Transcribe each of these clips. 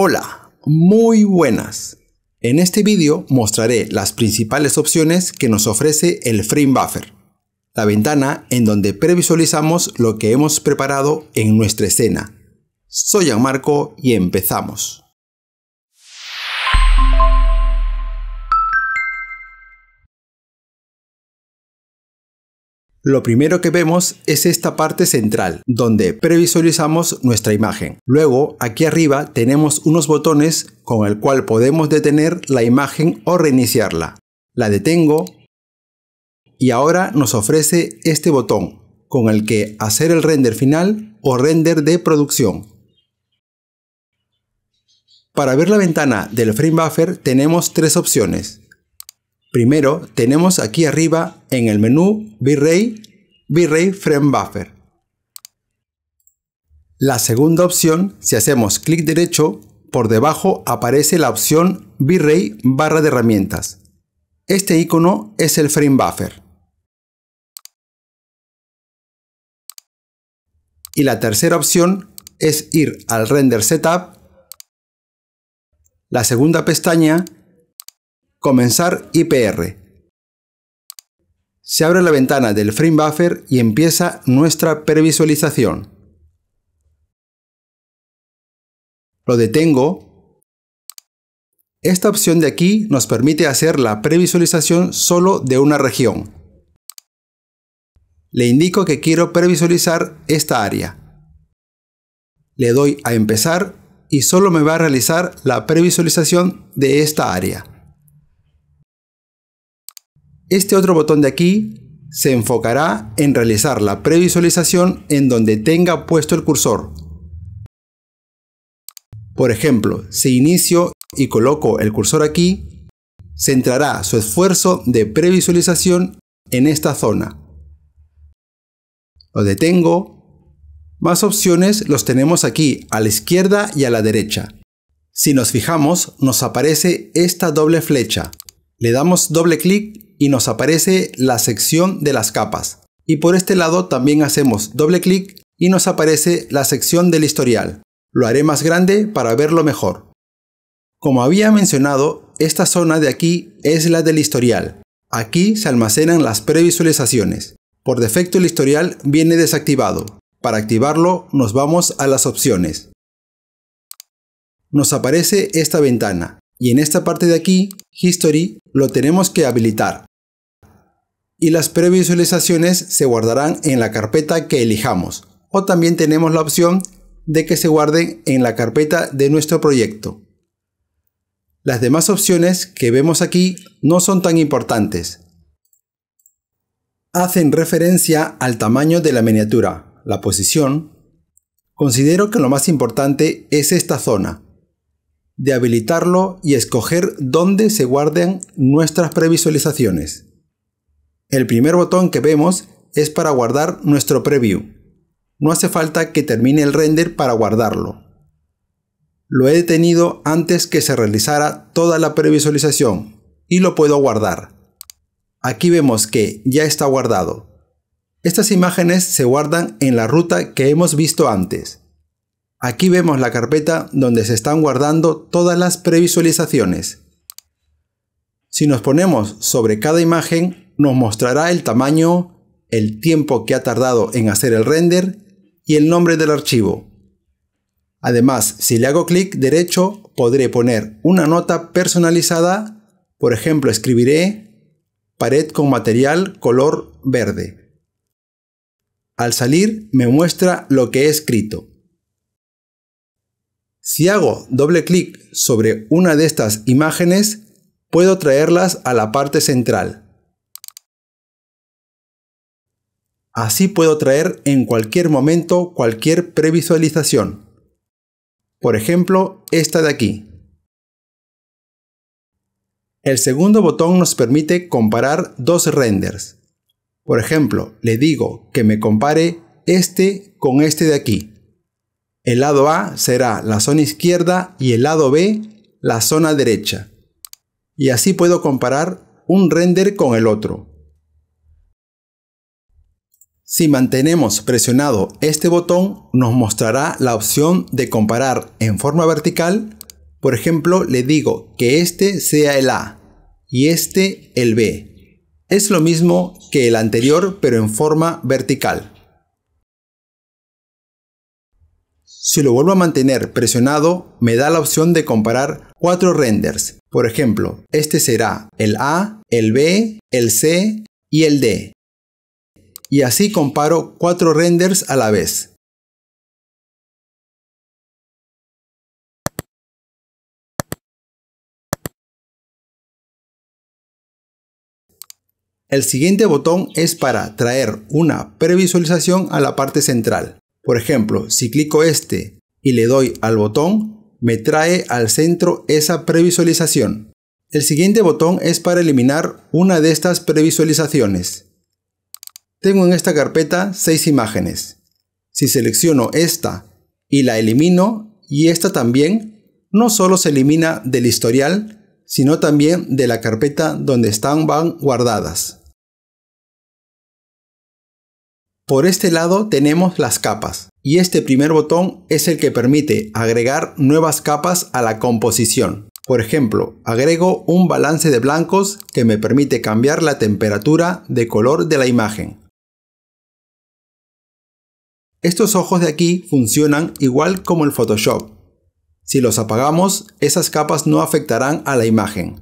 Hola, muy buenas. En este vídeo mostraré las principales opciones que nos ofrece el Frame Buffer, la ventana en donde previsualizamos lo que hemos preparado en nuestra escena. Soy Marco y empezamos. Lo primero que vemos es esta parte central, donde previsualizamos nuestra imagen. Luego, aquí arriba tenemos unos botones con el cual podemos detener la imagen o reiniciarla. La detengo y ahora nos ofrece este botón, con el que hacer el render final o render de producción. Para ver la ventana del frame buffer tenemos tres opciones. Primero, tenemos aquí arriba en el menú V-Ray Frame Buffer. La segunda opción, si hacemos clic derecho, por debajo aparece la opción V-Ray barra de herramientas. Este icono es el Frame Buffer. Y la tercera opción es ir al Render Setup. La segunda pestaña Comenzar IPR. Se abre la ventana del frame buffer y empieza nuestra previsualización. Lo detengo. Esta opción de aquí nos permite hacer la previsualización solo de una región. Le indico que quiero previsualizar esta área. Le doy a empezar y solo me va a realizar la previsualización de esta área. Este otro botón de aquí se enfocará en realizar la previsualización en donde tenga puesto el cursor. Por ejemplo, si inicio y coloco el cursor aquí, centrará su esfuerzo de previsualización en esta zona. Lo detengo. Más opciones los tenemos aquí, a la izquierda y a la derecha. Si nos fijamos, nos aparece esta doble flecha. Le damos doble clic y nos aparece la sección de las capas. Y por este lado también hacemos doble clic y nos aparece la sección del historial. Lo haré más grande para verlo mejor. Como había mencionado, esta zona de aquí es la del historial. Aquí se almacenan las previsualizaciones. Por defecto el historial viene desactivado. Para activarlo nos vamos a las opciones. Nos aparece esta ventana y en esta parte de aquí, History, lo tenemos que habilitar y las previsualizaciones se guardarán en la carpeta que elijamos. O también tenemos la opción de que se guarden en la carpeta de nuestro proyecto. Las demás opciones que vemos aquí no son tan importantes. Hacen referencia al tamaño de la miniatura, la posición. Considero que lo más importante es esta zona, de habilitarlo y escoger dónde se guarden nuestras previsualizaciones. El primer botón que vemos es para guardar nuestro preview. No hace falta que termine el render para guardarlo. Lo he detenido antes que se realizara toda la previsualización y lo puedo guardar. Aquí vemos que ya está guardado. Estas imágenes se guardan en la ruta que hemos visto antes. Aquí vemos la carpeta donde se están guardando todas las previsualizaciones. Si nos ponemos sobre cada imagen, nos mostrará el tamaño, el tiempo que ha tardado en hacer el render y el nombre del archivo. Además, si le hago clic derecho, podré poner una nota personalizada, por ejemplo escribiré pared con material color verde. Al salir me muestra lo que he escrito. Si hago doble clic sobre una de estas imágenes, puedo traerlas a la parte central. Así puedo traer en cualquier momento cualquier previsualización. Por ejemplo, esta de aquí. El segundo botón nos permite comparar dos renders. Por ejemplo, le digo que me compare este con este de aquí. El lado A será la zona izquierda y el lado B la zona derecha. Y así puedo comparar un render con el otro. Si mantenemos presionado este botón, nos mostrará la opción de comparar en forma vertical. Por ejemplo, le digo que este sea el A y este el B. Es lo mismo que el anterior, pero en forma vertical. Si lo vuelvo a mantener presionado, me da la opción de comparar cuatro renders. Por ejemplo, este será el A, el B, el C y el D y así comparo cuatro renders a la vez. El siguiente botón es para traer una previsualización a la parte central. Por ejemplo, si clico este y le doy al botón, me trae al centro esa previsualización. El siguiente botón es para eliminar una de estas previsualizaciones. Tengo en esta carpeta seis imágenes. Si selecciono esta y la elimino, y esta también, no solo se elimina del historial, sino también de la carpeta donde están van guardadas. Por este lado tenemos las capas, y este primer botón es el que permite agregar nuevas capas a la composición. Por ejemplo, agrego un balance de blancos que me permite cambiar la temperatura de color de la imagen. Estos ojos de aquí funcionan igual como el Photoshop. Si los apagamos, esas capas no afectarán a la imagen.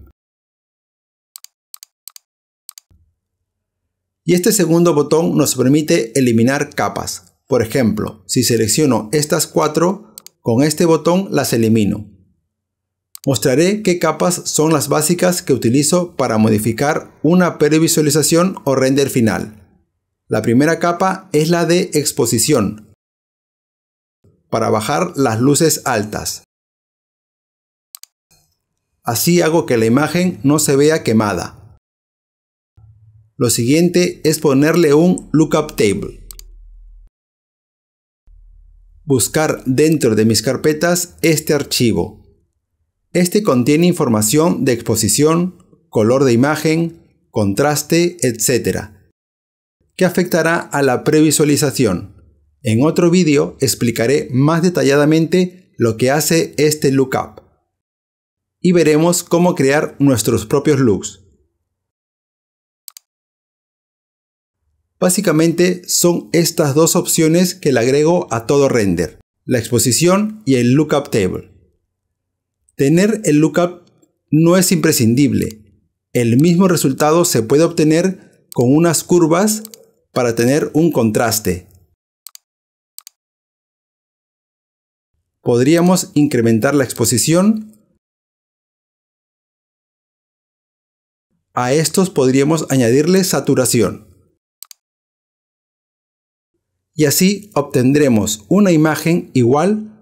Y este segundo botón nos permite eliminar capas. Por ejemplo, si selecciono estas cuatro, con este botón las elimino. Mostraré qué capas son las básicas que utilizo para modificar una previsualización o render final. La primera capa es la de exposición, para bajar las luces altas. Así hago que la imagen no se vea quemada. Lo siguiente es ponerle un lookup table. Buscar dentro de mis carpetas este archivo. Este contiene información de exposición, color de imagen, contraste, etc que afectará a la previsualización. En otro vídeo explicaré más detalladamente lo que hace este lookup y veremos cómo crear nuestros propios looks. Básicamente son estas dos opciones que le agrego a todo render, la exposición y el lookup table. Tener el lookup no es imprescindible. El mismo resultado se puede obtener con unas curvas para tener un contraste. Podríamos incrementar la exposición. A estos podríamos añadirle saturación. Y así obtendremos una imagen igual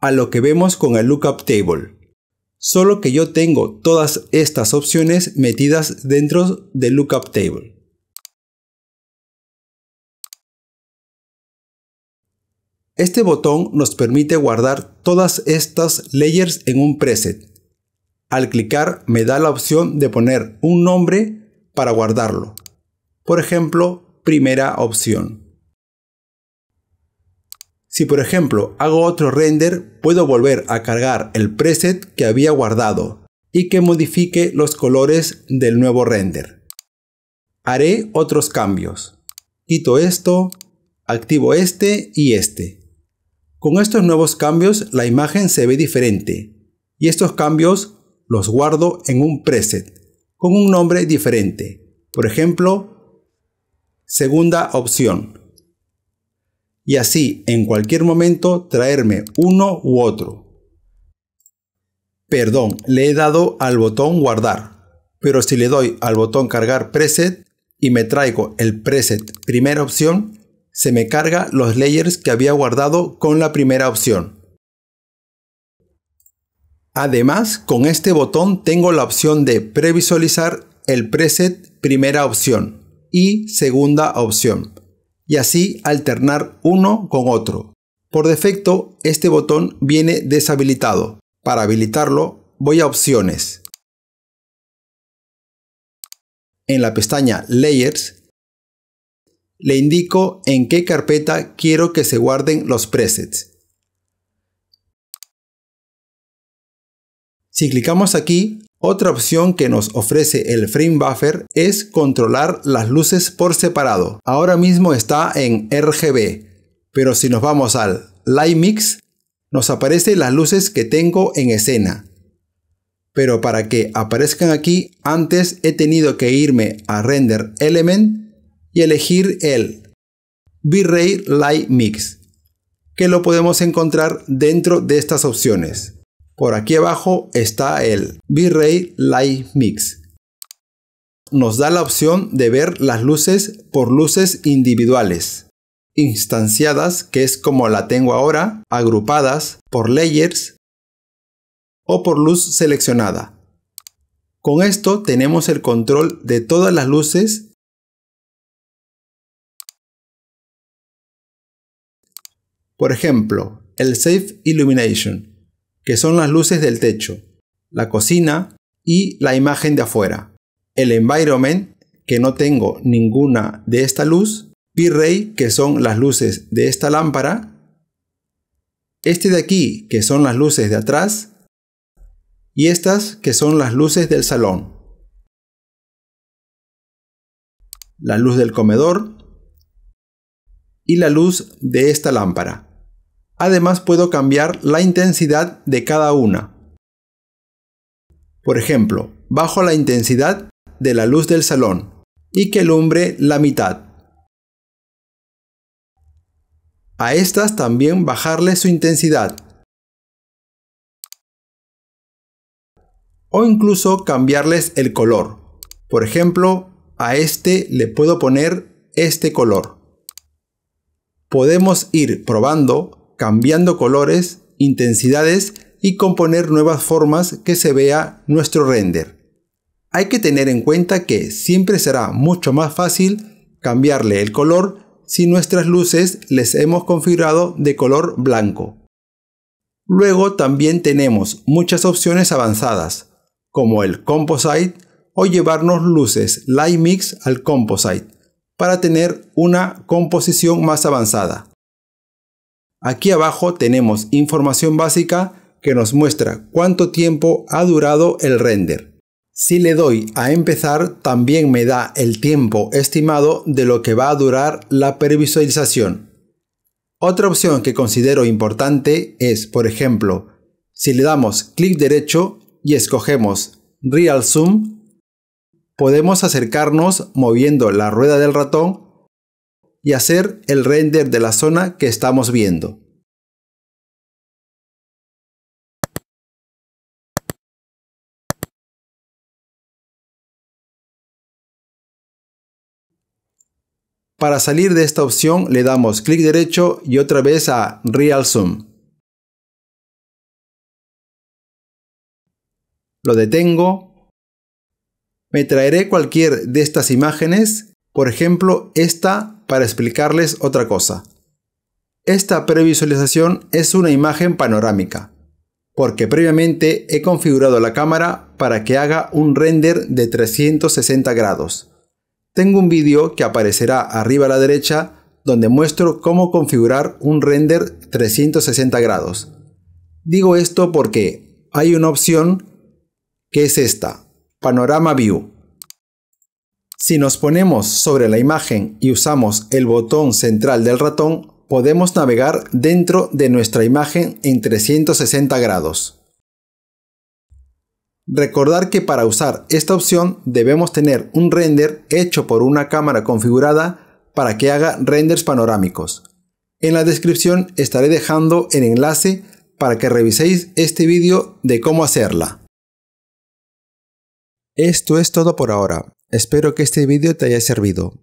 a lo que vemos con el lookup table. Solo que yo tengo todas estas opciones metidas dentro del lookup table. Este botón nos permite guardar todas estas layers en un preset. Al clicar me da la opción de poner un nombre para guardarlo. Por ejemplo, primera opción. Si por ejemplo hago otro render, puedo volver a cargar el preset que había guardado y que modifique los colores del nuevo render. Haré otros cambios. Quito esto, activo este y este. Con estos nuevos cambios la imagen se ve diferente y estos cambios los guardo en un preset con un nombre diferente. Por ejemplo, segunda opción. Y así en cualquier momento traerme uno u otro. Perdón, le he dado al botón guardar, pero si le doy al botón cargar preset y me traigo el preset primera opción, se me carga los layers que había guardado con la primera opción. Además, con este botón tengo la opción de previsualizar el preset primera opción y segunda opción, y así alternar uno con otro. Por defecto, este botón viene deshabilitado. Para habilitarlo, voy a opciones. En la pestaña Layers le indico en qué carpeta quiero que se guarden los presets. Si clicamos aquí, otra opción que nos ofrece el Frame Buffer es controlar las luces por separado. Ahora mismo está en RGB, pero si nos vamos al Light Mix, nos aparecen las luces que tengo en escena. Pero para que aparezcan aquí, antes he tenido que irme a Render Element y elegir el V-Ray Light Mix, que lo podemos encontrar dentro de estas opciones. Por aquí abajo está el V-Ray Light Mix. Nos da la opción de ver las luces por luces individuales, instanciadas, que es como la tengo ahora, agrupadas por layers o por luz seleccionada. Con esto tenemos el control de todas las luces Por ejemplo, el Safe Illumination, que son las luces del techo, la cocina y la imagen de afuera. El Environment, que no tengo ninguna de esta luz. P-Ray, que son las luces de esta lámpara. Este de aquí, que son las luces de atrás. Y estas, que son las luces del salón. La luz del comedor, y la luz de esta lámpara. Además puedo cambiar la intensidad de cada una. Por ejemplo, bajo la intensidad de la luz del salón y que lumbre la mitad. A estas también bajarle su intensidad. O incluso cambiarles el color. Por ejemplo, a este le puedo poner este color podemos ir probando, cambiando colores, intensidades y componer nuevas formas que se vea nuestro render. Hay que tener en cuenta que siempre será mucho más fácil cambiarle el color si nuestras luces les hemos configurado de color blanco. Luego también tenemos muchas opciones avanzadas, como el Composite o llevarnos luces Light Mix al Composite, para tener una composición más avanzada. Aquí abajo tenemos información básica que nos muestra cuánto tiempo ha durado el render. Si le doy a empezar también me da el tiempo estimado de lo que va a durar la previsualización. Otra opción que considero importante es, por ejemplo, si le damos clic derecho y escogemos Real Zoom, podemos acercarnos moviendo la rueda del ratón y hacer el render de la zona que estamos viendo. Para salir de esta opción le damos clic derecho y otra vez a Real Zoom. Lo detengo me traeré cualquier de estas imágenes, por ejemplo esta para explicarles otra cosa. Esta previsualización es una imagen panorámica, porque previamente he configurado la cámara para que haga un render de 360 grados. Tengo un vídeo que aparecerá arriba a la derecha donde muestro cómo configurar un render 360 grados. Digo esto porque hay una opción que es esta, Panorama View. Si nos ponemos sobre la imagen y usamos el botón central del ratón, podemos navegar dentro de nuestra imagen en 360 grados. Recordar que para usar esta opción debemos tener un render hecho por una cámara configurada para que haga renders panorámicos. En la descripción estaré dejando el enlace para que reviséis este vídeo de cómo hacerla. Esto es todo por ahora. Espero que este vídeo te haya servido.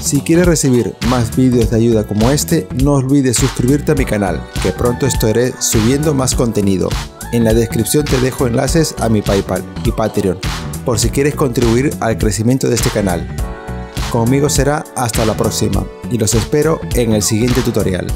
Si quieres recibir más vídeos de ayuda como este, no olvides suscribirte a mi canal, que pronto estaré subiendo más contenido. En la descripción te dejo enlaces a mi Paypal y Patreon, por si quieres contribuir al crecimiento de este canal. Conmigo será hasta la próxima, y los espero en el siguiente tutorial.